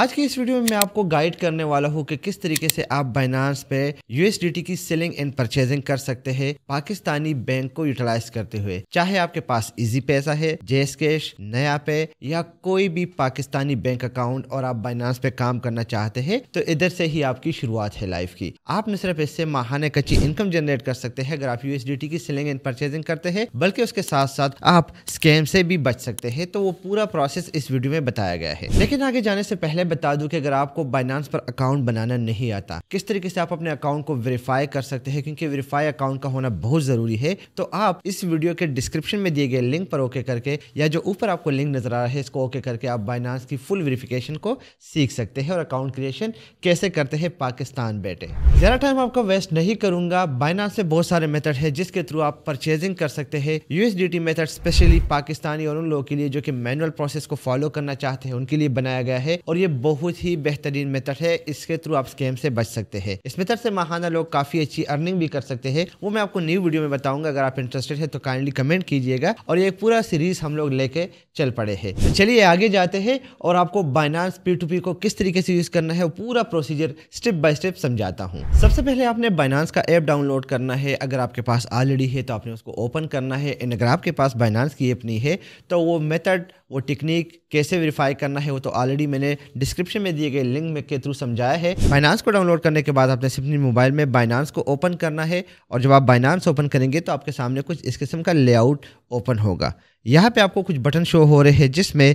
आज के इस वीडियो में मैं आपको गाइड करने वाला हूँ कि किस तरीके से आप बाइनांस पे यूएसडीटी की सेलिंग एंड परचेजिंग कर सकते हैं पाकिस्तानी बैंक को यूटिलाइज करते हुए चाहे आपके पास इजी पैसा है जेस कैश नया पे या कोई भी पाकिस्तानी बैंक अकाउंट और आप बाइनांस पे काम करना चाहते है तो इधर से ही आपकी शुरुआत है लाइफ की आप न सिर्फ इससे माहाना कच्ची इनकम जनरेट कर सकते हैं अगर आप यूएसडीटी की सेलिंग एंड परचेजिंग करते हैं बल्कि उसके साथ साथ आप स्कैम से भी बच सकते हैं तो वो पूरा प्रोसेस इस वीडियो में बताया गया है लेकिन आगे जाने से पहले पहले बता दूं कि अगर आपको बाइनांस पर अकाउंट बनाना नहीं आता किस तरीके से आप अपने अकाउंट को वेरीफाई कर सकते हैं क्योंकि वेरीफाई अकाउंट का होना बहुत ज़रूरी है तो आप इस वीडियो के डिस्क्रिप्शन में दिए गए लिंक पर ओके करके या जो ऊपर आपको लिंक नजर आ रहा है इसको ओके करके आप बाइनांस की फुल वेरीफिकेशन को सीख सकते हैं और अकाउंट क्रिएशन कैसे करते हैं पाकिस्तान बैठे ज़्यादा टाइम आपका वेस्ट नहीं करूंगा बाइनांस से बहुत सारे मेथड है जिसके थ्रू आप परचेजिंग कर सकते हैं यूएसडीटी मेथड स्पेशली पाकिस्तानी और उन लोगों के लिए जो कि मैनुअल प्रोसेस को फॉलो करना चाहते हैं उनके लिए बनाया गया है और ये बहुत ही बेहतरीन मेथड है इसके थ्रू आप स्कैम से बच सकते हैं इस मेथड से माहाना लोग काफ़ी अच्छी अर्निंग भी कर सकते हैं वो मैं आपको न्यू वीडियो में बताऊंगा अगर आप इंटरेस्टेड है तो काइंडली कमेंट कीजिएगा और ये पूरा सीरीज हम लोग लेके चल पड़े है तो चलिए आगे जाते हैं और आपको बाइनांस पी टू पी को किस तरीके से यूज़ करना है वो पूरा प्रोसीजर स्टेप बाय स्टेप समझाता हूँ सबसे पहले आपने बाइनांस का ऐप डाउनलोड करना है अगर आपके पास ऑलरेडी है तो आपने उसको ओपन करना है एंड अगर आपके पास बाइनांस की ऐप नहीं है तो वो मेथड वो टेक्निक कैसे वेरीफाई करना है वो तो ऑलरेडी मैंने डिस्क्रिप्शन में दिए गए लिंक में के थ्रू समझाया है बाइनांस को डाउनलोड करने के बाद आपने अपने मोबाइल में बाइनांस को ओपन करना है और जब आप बाइनांस ओपन करेंगे तो आपके सामने कुछ इस किस्म का लेआउट ओपन होगा यहाँ पर आपको कुछ बटन शो हो रहे हैं जिसमें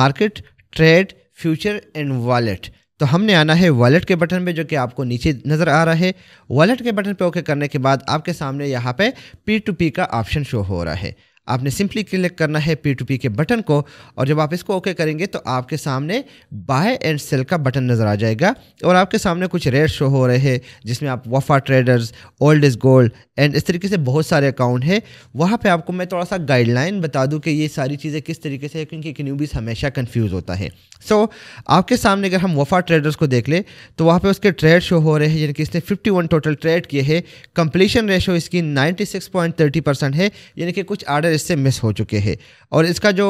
market trade future and wallet तो हमने आना है वॉलेट के बटन पे जो कि आपको नीचे नज़र आ रहा है वॉलेट के बटन पे ओके करने के बाद आपके सामने यहाँ पे पी टू पी का ऑप्शन शो हो रहा है आपने सिंपली क्लिक करना है पी टू पी के बटन को और जब आप इसको ओके करेंगे तो आपके सामने बाय एंड सेल का बटन नज़र आ जाएगा और आपके सामने कुछ रेट शो हो रहे हैं जिसमें आप Wafa traders old is gold and इस तरीके से बहुत सारे अकाउंट हैं वहाँ पर आपको मैं थोड़ा सा गाइडलाइन बता दूँ कि ये सारी चीज़ें किस तरीके से क्योंकि क्यूबीज हमेशा कन्फ्यूज़ होता है सो so, आपके सामने अगर हम वफा ट्रेडर्स को देख लें तो वहाँ पर उसके ट्रेड शो हो रहे हैं यानी कि इसने फिफ्टी टोटल ट्रेड किए हैं कंप्लीशन रेशो इसकी नाइन्टी परसेंट है यानी कि कुछ आर्डर इससे मिस हो चुके हैं और इसका जो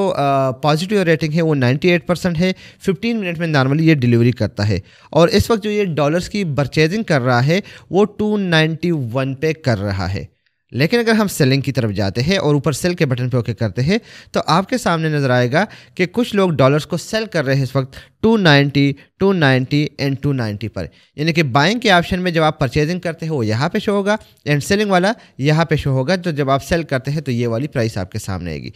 पॉजिटिव रेटिंग है वो 98 परसेंट है 15 मिनट में नॉर्मली ये डिलीवरी करता है और इस वक्त जो ये डॉलर्स की परचेजिंग कर रहा है वो 291 पे कर रहा है लेकिन अगर हम सेलिंग की तरफ जाते हैं और ऊपर सेल के बटन पर ओके करते हैं तो आपके सामने नज़र आएगा कि कुछ लोग डॉलर्स को सेल कर रहे हैं इस वक्त 290, 290 एंड 290 पर यानी कि बाइंग के ऑप्शन में जब आप परचेजिंग करते हैं वो यहाँ पे शो होगा एंड सेलिंग वाला यहाँ पे शो होगा तो जब आप सेल करते हैं तो ये वाली प्राइस आपके सामने आएगी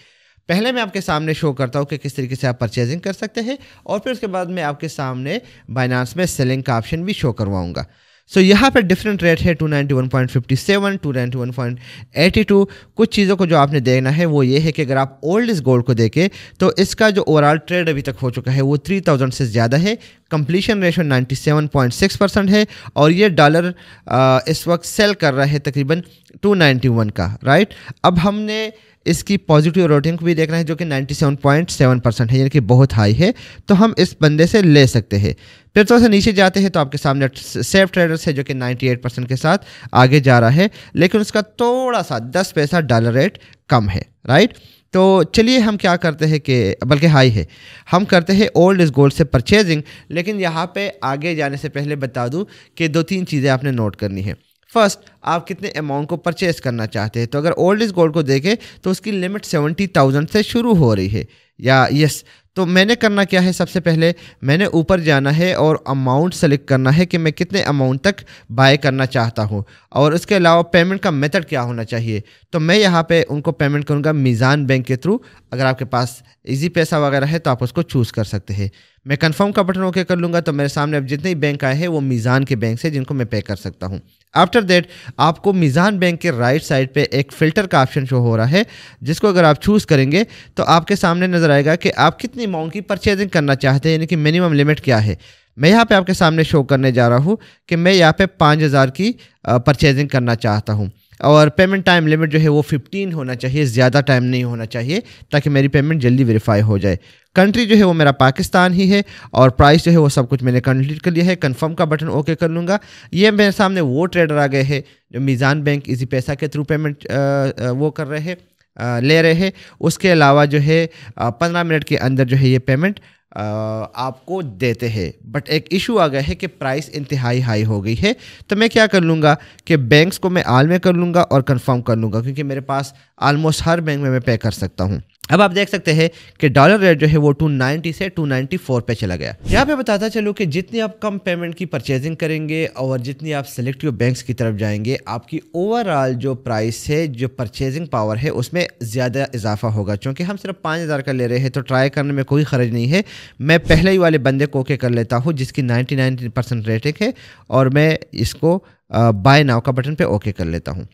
पहले मैं आपके सामने शो करता हूँ कि किस तरीके से आप परचेजिंग कर सकते हैं और फिर उसके बाद मैं आपके सामने बाइनांस में सेलिंग का ऑप्शन भी शो करवाऊँगा सो so, यहाँ पर डिफरेंट रेट है 291.57, 291.82 कुछ चीज़ों को जो आपने देखना है वो ये है कि अगर आप ओल्ड इस गोल्ड को देखें तो इसका जो ओवरऑल ट्रेड अभी तक हो चुका है वो 3000 से ज़्यादा है कंप्लीशन रेशो 97.6 परसेंट है और ये डॉलर इस वक्त सेल कर रहा है तकरीबन 291 का राइट अब हमने इसकी पॉजिटिव रेटिंग भी देख रहे हैं जो कि 97.7 परसेंट है यानी कि बहुत हाई है तो हम इस बंदे से ले सकते हैं फिर थोड़ा सा नीचे जाते हैं तो आपके सामने सेफ ट्रेडर्स है जो कि 98 परसेंट के साथ आगे जा रहा है लेकिन उसका थोड़ा सा दस पैसा डॉलर रेट कम है राइट तो चलिए हम क्या करते हैं कि बल्कि हाई है हम करते हैं ओल्ड इज गोल्ड से परचेजिंग लेकिन यहाँ पे आगे जाने से पहले बता दूँ कि दो तीन चीज़ें आपने नोट करनी है फर्स्ट आप कितने अमाउंट को परचेस करना चाहते हैं तो अगर ओल्ड इज गोल्ड को देखें तो उसकी लिमिट सेवेंटी थाउजेंड से शुरू हो रही है या यस तो मैंने करना क्या है सबसे पहले मैंने ऊपर जाना है और अमाउंट सेलेक्ट करना है कि मैं कितने अमाउंट तक बाय करना चाहता हूँ और उसके अलावा पेमेंट का मेथड क्या होना चाहिए तो मैं यहाँ पे उनको पेमेंट करूँगा मीज़ान बैंक के थ्रू अगर आपके पास इजी पैसा वगैरह है तो आप उसको चूज़ कर सकते हैं मैं कंफर्म का बटन ओके कर लूँगा तो मेरे सामने अब जितने बैंक आए हैं वो मीज़ान के बैंक से जिनको मैं पे कर सकता हूँ आफ्टर दैट आपको मीज़ान बैंक के राइट साइड पे एक फ़िल्टर का ऑप्शन शो हो रहा है जिसको अगर आप चूज़ करेंगे तो आपके सामने नज़र आएगा कि आप कितनी अमाउंट की परचेजिंग करना चाहते हैं यानी कि मिनिमम लिमिट क्या है मैं यहाँ पर आपके सामने शो करने जा रहा हूँ कि मैं यहाँ पर पाँच हज़ार की परचेजिंग करना चाहता हूँ और पेमेंट टाइम लिमिट जो है वो 15 होना चाहिए ज़्यादा टाइम नहीं होना चाहिए ताकि मेरी पेमेंट जल्दी वेरीफाई हो जाए कंट्री जो है वो मेरा पाकिस्तान ही है और प्राइस जो है वो सब कुछ मैंने कंप्लीट कर लिया है कंफर्म का बटन ओके कर लूँगा ये मेरे सामने वो ट्रेडर आ गए हैं जो मीज़ान बैंक इसी पैसा के थ्रू पेमेंट वो कर रहे हैं ले रहे हैं उसके अलावा जो है पंद्रह मिनट के अंदर जो है ये पेमेंट आपको देते हैं बट एक इशू आ गया है कि प्राइस इंतहाई हाई हो गई है तो मैं क्या कर लूँगा कि बैंक्स को मैं आल में कर लूँगा और कंफर्म कर लूँगा क्योंकि मेरे पास आलमोस्ट हर बैंक में मैं पे कर सकता हूँ अब आप देख सकते हैं कि डॉलर रेट जो है वो 290 से 294 पे चला गया यहाँ पे बताता चलूँ कि जितनी आप कम पेमेंट की परचेजिंग करेंगे और जितनी आप सेलेक्टिव बैंक्स की तरफ जाएंगे आपकी ओवरऑल जो प्राइस है जो परचेजिंग पावर है उसमें ज़्यादा इजाफा होगा चूँकि हम सिर्फ पाँच हज़ार का ले रहे हैं तो ट्राई करने में कोई खर्च नहीं है मैं पहले ही वाले बंदे को ओके कर लेता हूँ जिसकी नाइन्टी नाइन रेटिंग है और मैं इसको बाय नाव का बटन पे ओके कर लेता हूँ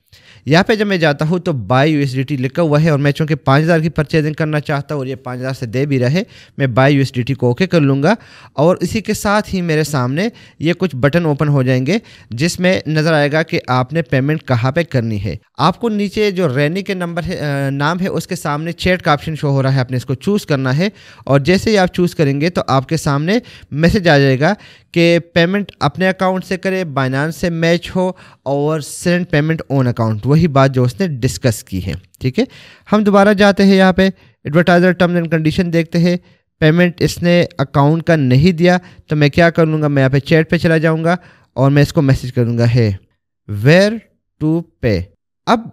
यहाँ पे जब मैं जाता हूँ तो बाय यू लिखा हुआ है और मैं चूँकि पाँच हज़ार की परचेजिंग करना चाहता हूँ और ये पाँच हज़ार से दे भी रहे मैं बाय यू को ओके कर लूँगा और इसी के साथ ही मेरे सामने ये कुछ बटन ओपन हो जाएंगे जिसमें नज़र आएगा कि आपने पेमेंट कहाँ पर पे करनी है आपको नीचे जो रैनी के नंबर है नाम है उसके सामने चेट का ऑप्शन शो हो रहा है आपने इसको चूज़ करना है और जैसे ही आप चूज़ करेंगे तो आपके सामने मैसेज आ जाएगा कि पेमेंट अपने अकाउंट से करे बाइनान से मैच हो और सेंड पेमेंट ऑन अकाउंट वही बात जो उसने डिस्कस की है ठीक है हम दोबारा जाते हैं यहाँ पे एडवर्टाइज़र टर्म्स एंड कंडीशन देखते हैं पेमेंट इसने अकाउंट का नहीं दिया तो मैं क्या कर लूँगा मैं यहाँ पे चैट पे चला जाऊँगा और मैं इसको मैसेज करूँगा है वेयर टू पे अब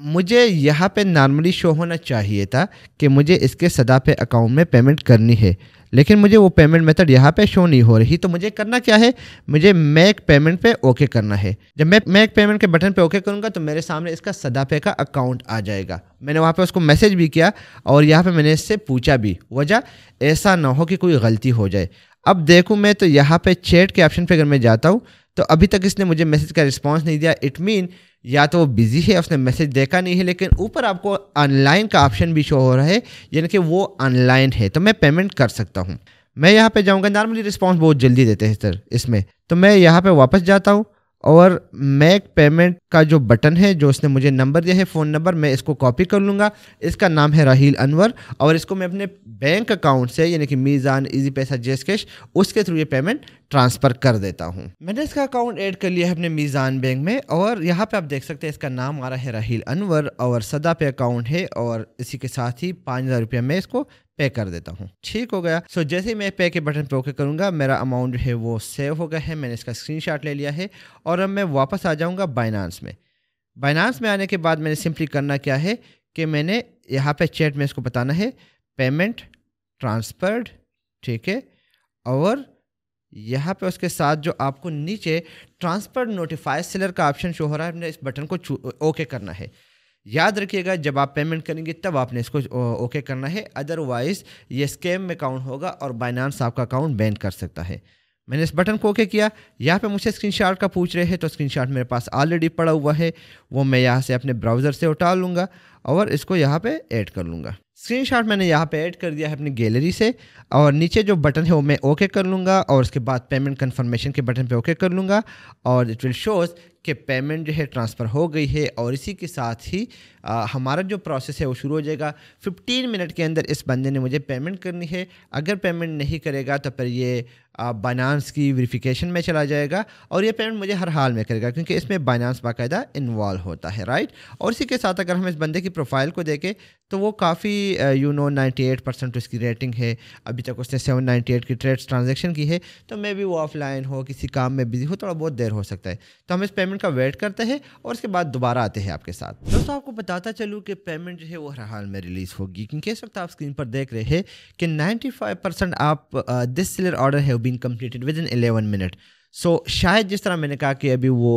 मुझे यहाँ पे नॉर्मली शो होना चाहिए था कि मुझे इसके सदा पे अकाउंट में पेमेंट करनी है लेकिन मुझे वो पेमेंट मेथड यहाँ पे शो नहीं हो रही तो मुझे करना क्या है मुझे मैक पेमेंट पे ओके करना है जब मैं मैक पेमेंट के बटन पे ओके करूँगा तो मेरे सामने इसका सदा पे का अकाउंट आ जाएगा मैंने वहाँ पे उसको मैसेज भी किया और यहाँ पे मैंने इससे पूछा भी वजह ऐसा ना हो कि कोई गलती हो जाए अब देखूँ मैं तो यहाँ पर चैट के ऑप्शन पर अगर मैं जाता हूँ तो अभी तक इसने मुझे मैसेज का रिस्पॉन्स नहीं दिया इट मीन या तो वो बिज़ी है उसने मैसेज देखा नहीं है लेकिन ऊपर आपको ऑनलाइन का ऑप्शन भी शो हो रहा है यानी कि वो ऑनलाइन है तो मैं पेमेंट कर सकता हूँ मैं यहाँ पे जाऊँगा नॉर्मली रिस्पॉन्स बहुत जल्दी देते हैं सर इसमें तो मैं यहाँ पे वापस जाता हूँ और मैक पेमेंट का जो बटन है जो उसने मुझे नंबर दिया है फ़ोन नंबर मैं इसको कॉपी कर लूँगा इसका नाम है राहील अनवर और इसको मैं अपने बैंक अकाउंट से यानी कि मीज़ान इजी पैसा जेस कैश उसके थ्रू ये पेमेंट ट्रांसफ़र कर देता हूँ मैंने इसका अकाउंट ऐड कर लिया है अपने मीज़ान बैंक में और यहाँ पर आप देख सकते हैं इसका नाम आ रहा है राहील अनवर और सदा पे अकाउंट है और इसी के साथ ही पाँच हज़ार रुपया मैं इसको पे कर देता हूँ ठीक हो गया सो so, जैसे ही मैं पे के बटन पे ओके करूँगा मेरा अमाउंट है वो सेव हो गया है मैंने इसका स्क्रीनशॉट ले लिया है और अब मैं वापस आ जाऊँगा बाइनांस में बाइनांस में आने के बाद मैंने सिंपली करना क्या है कि मैंने यहाँ पे चैट में इसको बताना है पेमेंट ट्रांसफर्ड ठीक है और यहाँ पे उसके साथ जो आपको नीचे ट्रांसफर नोटिफाई सेलर का ऑप्शन शो हो रहा है हमने इस बटन को ओके करना है याद रखिएगा जब आप पेमेंट करेंगे तब आपने इसको ओके करना है अदरवाइज़ ये स्कैम में अकाउंट होगा और बाइनानस आपका अकाउंट बैन कर सकता है मैंने इस बटन को ओके किया यहाँ पे मुझे स्क्रीनशॉट का पूछ रहे हैं तो स्क्रीनशॉट मेरे पास ऑलरेडी पड़ा हुआ है वो मैं यहाँ से अपने ब्राउज़र से उठा लूँगा और इसको यहाँ पे ऐड कर लूँगा स्क्रीनशॉट मैंने यहाँ पे ऐड कर दिया है अपनी गैलरी से और नीचे जो बटन है वो मैं ओके कर लूँगा और उसके बाद पेमेंट कन्फर्मेशन के बटन पर ओके कर लूँगा और इट विल शोज़ कि पेमेंट जो है ट्रांसफ़र हो गई है और इसी के साथ ही आ, हमारा जो प्रोसेस है वो शुरू हो जाएगा 15 मिनट के अंदर इस बंदे ने मुझे पेमेंट करनी है अगर पेमेंट नहीं करेगा तो फिर ये बाइनानस की वेरिफिकेशन में चला जाएगा और ये पेमेंट मुझे हर हाल में करेगा क्योंकि इसमें बाइनानस बाकायदा इन्वॉल्व होता है राइट और इसी के साथ अगर हम इस बंदे की प्रोफाइल को देखें तो वो काफ़ी यू नो 98 परसेंट उसकी रेटिंग है अभी तक उसने 798 की ट्रेड्स ट्रांजेक्शन की है तो मे भी वो ऑफलाइन हो किसी काम में बिजी हो थोड़ा बहुत देर हो सकता है तो हम इस पेमेंट का वेट करते हैं और उसके बाद दोबारा आते हैं आपके साथ दोस्तों आपको बताता चलूँ कि पेमेंट जो है वो हर हाल में रिलीज़ होगी क्योंकि इस वक्त आप स्क्रीन पर देख रहे हैं कि नाइन्टी आप this seller order has been completed within eleven minute so शायद जिस तरह मैंने कहा कि अभी वो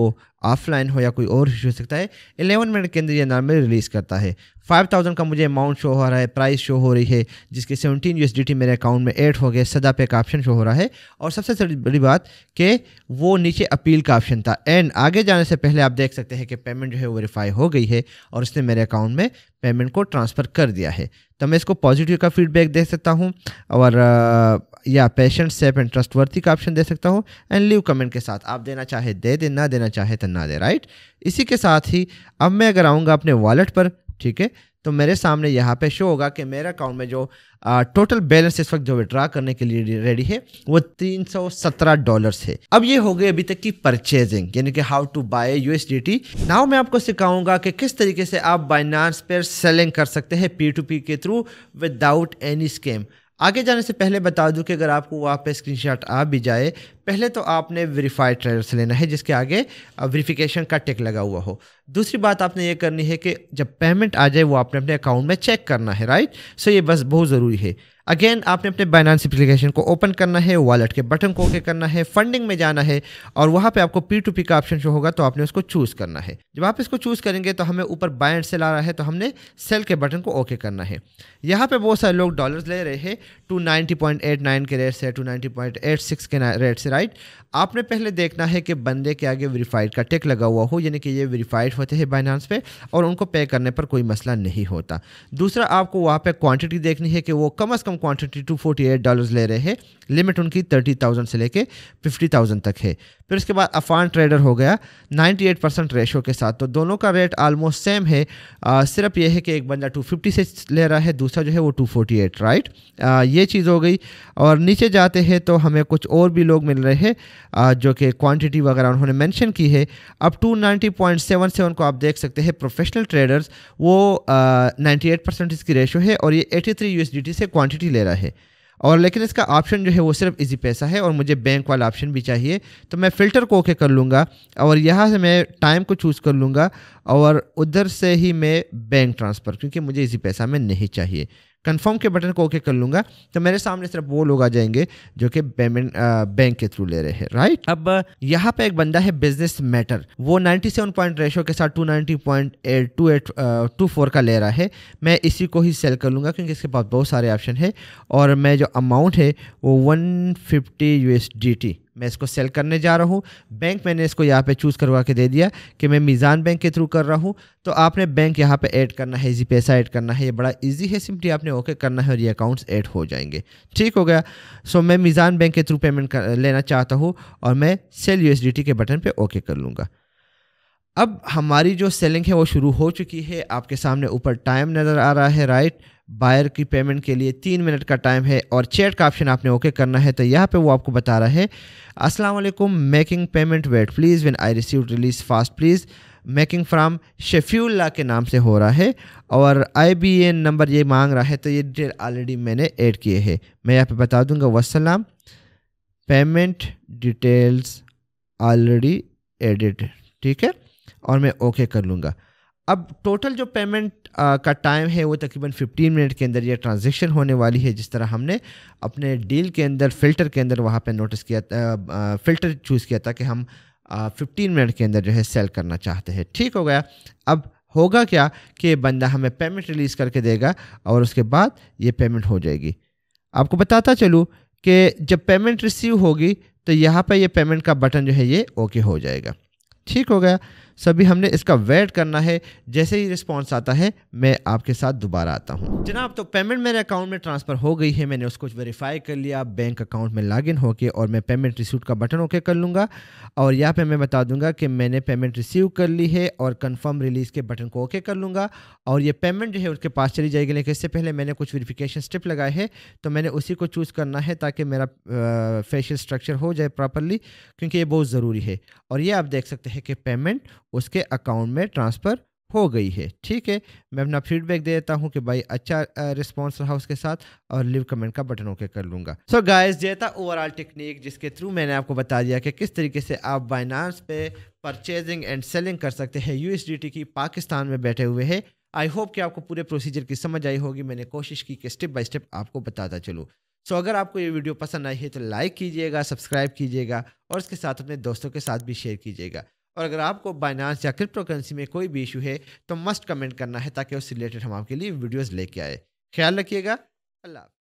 ऑफलाइन हो या कोई और इशू हो सकता है एलेवन मिनट के अंदर ये नॉर्मली रिलीज़ करता है फाइव थाउजेंड का मुझे अमाउंट शो हो रहा है प्राइस शो हो रही है जिसके सेवनटीन यू मेरे अकाउंट में एड हो गया सदा पे का ऑप्शन शो हो रहा है और सबसे बड़ी बात कि वो नीचे अपील का ऑप्शन था एंड आगे जाने से पहले आप देख सकते हैं कि पेमेंट जो है वेरीफाई हो गई है और उसने मेरे अकाउंट में पेमेंट को ट्रांसफ़र कर दिया है तो मैं इसको पॉजिटिव का फीडबैक दे सकता हूँ और या पेशेंट सेफ एंड ट्रस्टवर्थी का ऑप्शन दे सकता हूँ एंड लीव कमेंट के साथ आप देना चाहे दे देना देना चाहे तो ना दे राइट इसी के साथ ही अब मैं अगर आऊँगा अपने वॉलेट पर ठीक है तो मेरे सामने यहाँ पे शो होगा कि मेरे अकाउंट में जो आ, टोटल बैलेंस इस वक्त जो विड्रा करने के लिए रेडी है वो 317 डॉलर्स है अब ये हो गए अभी तक की परचेजिंग यानी कि how to buy USDT now मैं आपको सिखाऊंगा कि किस तरीके से आप बाइनांस पर सेलिंग कर सकते हैं पी टू पी के थ्रू विदाउट एनी स्केम आगे जाने से पहले बता दूं कि अगर आपको वहाँ पे स्क्रीनशॉट आ भी जाए पहले तो आपने वेरीफाइड ट्रेलर से लेना है जिसके आगे वेरिफिकेशन का टेक लगा हुआ हो दूसरी बात आपने ये करनी है कि जब पेमेंट आ जाए वो आपने अपने अकाउंट में चेक करना है राइट सो ये बस बहुत ज़रूरी है अगेन आपने अपने बाइनानस एप्लीकेशन को ओपन करना है वॉलेट के बटन को ओके करना है फंडिंग में जाना है और वहाँ पे आपको पी टू पी का ऑप्शन शो होगा तो आपने उसको चूज़ करना है जब आप इसको चूज़ करेंगे तो हमें ऊपर बाय से ला रहा है तो हमने सेल के बटन को ओके करना है यहाँ पे बहुत सारे लोग डॉलर्स ले रहे हैं two ninety point eight nine के रेट से two ninety point eight six के रेट से राइट आपने पहले देखना है कि बंदे के आगे वेरीफाइड का टेक लगा हुआ हो यानी कि ये वेरीफाइड होते हैं बाइनानस पे और उनको पे करने पर कोई मसला नहीं होता दूसरा आपको वहाँ पर क्वान्टिटी देखनी है कि वो कम अज़ कम minimum quantity two forty eight dollar ले रहे हैं लिमिट उनकी थर्टी थाउजेंड से लेके फिफ्टी थाउजेंड तक है फिर उसके बाद अफान ट्रेडर हो गया नाइन्टी एट परसेंट रेशो के साथ तो दोनों का रेट आलमोस्ट सेम है आ, सिर्फ यह है कि एक बंदा टू फिफ्टी से ले रहा है दूसरा जो है वो टू फोर्टी एट राइट आ, ये चीज़ हो गई और नीचे जाते हैं तो हमें कुछ और भी लोग मिल रहे हैं जो कि क्वान्टिटी वगैरह उन्होंने मैंशन की है अब two ninety point seven seven को आप देख सकते हैं प्रोफेशनल ट्रेडर्स वो नाइन्टी एट परसेंट इसकी रेशो है और ये eighty three U S D T से क्वान्टिटी सिक्योरिटी ले रहा है और लेकिन इसका ऑप्शन जो है वो सिर्फ इजी पैसा है और मुझे बैंक वाला ऑप्शन भी चाहिए तो मैं फ़िल्टर को ओके कर लूँगा और यहाँ से मैं टाइम को चूज़ कर लूँगा और उधर से ही मैं बैंक ट्रांसफ़र क्योंकि मुझे इजी पैसा में नहीं चाहिए कंफर्म के बटन को ओके कर लूंगा तो मेरे सामने सिर्फ वो लोग आ जाएंगे जो कि पेमेंट बैंक uh, के थ्रू ले रहे हैं राइट अब uh, यहाँ पे एक बंदा है बिजनेस मैटर वो 97 पॉइंट रेशो के साथ two two two ninety point eight four का ले रहा है मैं इसी को ही सेल कर लूँगा क्योंकि इसके पास बहुत सारे ऑप्शन है और मैं जो अमाउंट है वो वन फिफ्टी मैं इसको सेल करने जा रहा हूँ बैंक मैंने इसको यहाँ पे चूज़ करवा के दे दिया कि मैं मीज़ान बैंक के थ्रू कर रहा हूँ तो आपने बैंक यहाँ पे ऐड करना है इजी पैसा ऐड करना है ये बड़ा इजी है सिंपली आपने ओके करना है और ये अकाउंट्स ऐड हो जाएंगे ठीक हो गया सो मैं मीज़ान बैंक के थ्रू पेमेंट कर, लेना चाहता हूँ और मैं सेल यू के बटन पर ओके कर लूँगा अब हमारी जो सेलिंग है वो शुरू हो चुकी है आपके सामने ऊपर टाइम नज़र आ रहा है राइट बायर की पेमेंट के लिए तीन मिनट का टाइम है और चैट का ऑप्शन आपने ओके करना है तो यहाँ पे वो आपको बता रहा है अस्सलाम वालेकुम making payment wait please when I receive release fast please making from Shafiullah के नाम से हो रहा है और आई बी एन नंबर ये मांग रहा है तो ये डिटेल ऑलरेडी मैंने ऐड किए है मैं यहाँ पर बता दूँगा वसलाम पेमेंट डिटेल्स ऑलरेडी एडिड ठीक है और मैं ओके कर लूँगा अब टोटल जो पेमेंट आ, का टाइम है वो तकरीबन 15 मिनट के अंदर ये ट्रांजेक्शन होने वाली है जिस तरह हमने अपने डील के अंदर फ़िल्टर के अंदर वहाँ पे नोटिस किया फ़िल्टर चूज़ किया था कि हम आ, 15 मिनट के अंदर जो है सेल करना चाहते हैं ठीक हो गया अब होगा क्या कि बंदा हमें पेमेंट रिलीज़ करके देगा और उसके बाद ये पेमेंट हो जाएगी आपको बताता चलूँ कि जब पेमेंट रिसीव होगी तो यहाँ पर यह पेमेंट का बटन जो है ये ओके हो जाएगा ठीक हो गया सभी हमने इसका वेट करना है जैसे ही रिस्पॉन्स आता है मैं आपके साथ दोबारा आता हूँ जनाब तो पेमेंट मेरे अकाउंट में ट्रांसफ़र हो गई है मैंने उसको वेरीफाई कर लिया बैंक अकाउंट में लॉग इन होकर और मैं पेमेंट रिसीव का बटन ओके कर लूँगा और यहाँ पर मैं बता दूंगा कि मैंने पेमेंट रिसीव कर ली है और कन्फर्म रिलीज़ के बटन को ओके कर लूँगा और ये पेमेंट जो है उसके पास चली जाएगी लेकिन इससे पहले मैंने कुछ वेरीफिकेशन स्टेप लगाए हैं तो मैंने उसी को चूज़ करना है ताकि मेरा फेशियल स्ट्रक्चर हो जाए प्रॉपरली क्योंकि ये बहुत ज़रूरी है और ये आप देख सकते हैं कि पेमेंट उसके अकाउंट में ट्रांसफ़र हो गई है ठीक है मैं अपना फीडबैक दे देता हूँ कि भाई अच्छा रिस्पॉन्स रहा उसके साथ और लिव कमेंट का बटन ओके कर लूँगा सो गाइस ये था ओवरऑल टेक्निक जिसके थ्रू मैंने आपको बता दिया कि किस तरीके से आप बाइनांस पे परचेजिंग एंड सेलिंग कर सकते हैं यू की पाकिस्तान में बैठे हुए है आई होप कि आपको पूरे प्रोसीजर की समझ आई होगी मैंने कोशिश की कि स्टेप बाई स्टेप आपको बताता चलूँ सो so, अगर आपको ये वीडियो पसंद आई है तो लाइक कीजिएगा सब्सक्राइब कीजिएगा और उसके साथ अपने दोस्तों के साथ भी शेयर कीजिएगा और अगर आपको बाइनांस या क्रिप्टो करेंसी में कोई भी इशू है तो मस्ट कमेंट करना है ताकि उससे रिलेटेड हम आपके लिए वीडियोज़ लेके आए ख्याल रखिएगा अल्लाह